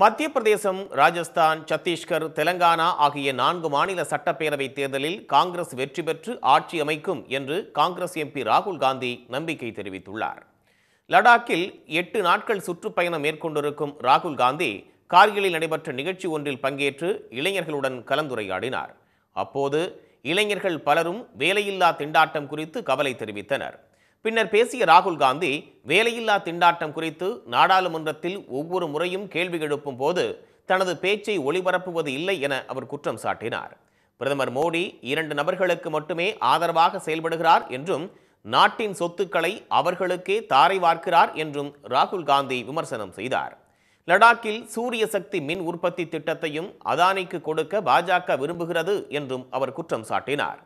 மத்திய பிரதேசம் ராஜஸ்தான் சத்தீஸ்கர் தெலங்கானா ஆகிய நான்கு மாநில சட்டப்பேரவை தேர்தலில் காங்கிரஸ் வெற்றி பெற்று ஆட்சி அமைக்கும் என்று காங்கிரஸ் எம்பி ராகுல் காந்தி நம்பிக்கை தெரிவித்துள்ளார் லடாக்கில் எட்டு நாட்கள் சுற்றுப்பயணம் மேற்கொண்டிருக்கும் ராகுல் காந்தி கார்கிலில் நடைபெற்ற நிகழ்ச்சி ஒன்றில் பங்கேற்று இளைஞர்களுடன் கலந்துரையாடினார் அப்போது இளைஞர்கள் பலரும் வேலையில்லா திண்டாட்டம் குறித்து கவலை தெரிவித்தனர் பின்னர் பேசிய ராகுல் காந்தி வேலையில்லா திண்டாட்டம் குறித்து நாடாளுமன்றத்தில் ஒவ்வொரு முறையும் கேள்வி எழுப்பும் போது தனது பேச்சை ஒளிபரப்புவது இல்லை என அவர் குற்றம் சாட்டினார் பிரதமர் மோடி இரண்டு நபர்களுக்கு மட்டுமே ஆதரவாக செயல்படுகிறார் என்றும் நாட்டின் சொத்துக்களை அவர்களுக்கே தாரை வார்க்கிறார் என்றும் ராகுல் காந்தி விமர்சனம் செய்தார் லடாக்கில் சூரிய சக்தி மின் உற்பத்தி திட்டத்தையும் அதானிக்கு கொடுக்க பாஜக விரும்புகிறது என்றும் அவர் குற்றம் சாட்டினார்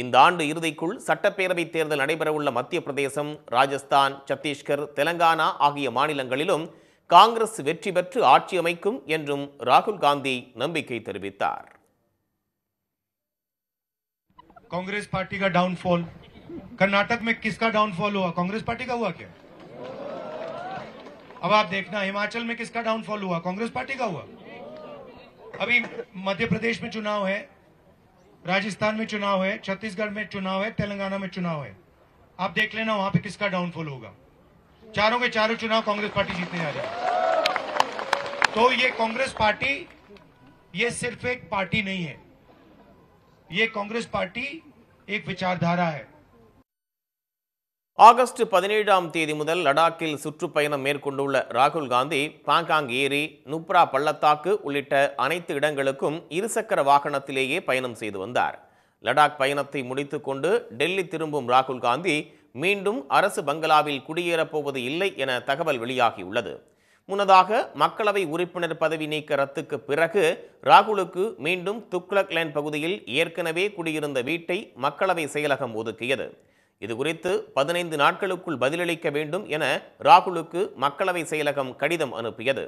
இந்த ஆண்டு இறுதிக்குள் சட்டப்பேரவைத் தேர்தல் நடைபெறவுள்ள மத்திய பிரதேசம் ராஜஸ்தான் சத்தீஸ்கர் தெலங்கானா ஆகிய மாநிலங்களிலும் காங்கிரஸ் வெற்றி பெற்று ஆட்சி அமைக்கும் என்றும் ராகுல் காந்தி நம்பிக்கை தெரிவித்தார் कांग्रेस पार्टी का डाउनफॉल कर्नाटक में किसका डाउनफॉल ஹுவா காங்கிரஸ் பார்ட்டி கா ஹுவா क्या அப் ஆப் देखना हिमाचल में किसका डाउनफॉल हुआ कांग्रेस पार्टी का हुआ अभी मध्य प्रदेश में चुनाव है राजस्थान में चुनाव है छत्तीसगढ़ में चुनाव है तेलंगाना में चुनाव है आप देख लेना वहां पे किसका डाउनफॉल होगा चारों के चारों चुनाव कांग्रेस पार्टी जीतने जा रही है तो ये कांग्रेस पार्टी ये सिर्फ एक पार्टी नहीं है ये कांग्रेस पार्टी एक विचारधारा है ஆகஸ்ட் பதினேழாம் தேதி முதல் லடாக்கில் சுற்றுப்பயணம் மேற்கொண்டுள்ள ராகுல் காந்தி பாங்காங் ஏரி நுப்ரா பள்ளத்தாக்கு உள்ளிட்ட அனைத்து இடங்களுக்கும் இருசக்கர வாகனத்திலேயே பயணம் செய்து வந்தார் லடாக் பயணத்தை முடித்துக்கொண்டு டெல்லி திரும்பும் ராகுல் காந்தி மீண்டும் அரசு பங்களாவில் குடியேறப்போவது இல்லை என தகவல் வெளியாகியுள்ளது முன்னதாக மக்களவை உறுப்பினர் பதவி நீக்க ரத்துக்கு பிறகு ராகுலுக்கு மீண்டும் துக்ளக் பகுதியில் ஏற்கனவே குடியிருந்த வீட்டை மக்களவை செயலகம் ஒதுக்கியது இது குறித்து பதினைந்து நாட்களுக்குள் பதிலளிக்க வேண்டும் என ராகுலுக்கு மக்களவை செயலகம் கடிதம் அனுப்பியது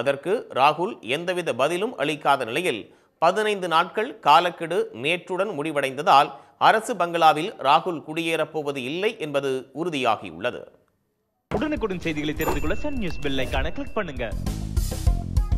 அதற்கு ராகுல் எந்தவித பதிலும் அளிக்காத நிலையில் பதினைந்து நாட்கள் காலக்கெடு நேற்றுடன் முடிவடைந்ததால் அரசு பங்களாவில் ராகுல் குடியேறப்போவது இல்லை என்பது உறுதியாகியுள்ளது உடனுக்குடன் செய்திகளை தெரிந்து கொள்ள சன் நியூஸ் பெல் கிளிக் பண்ணுங்க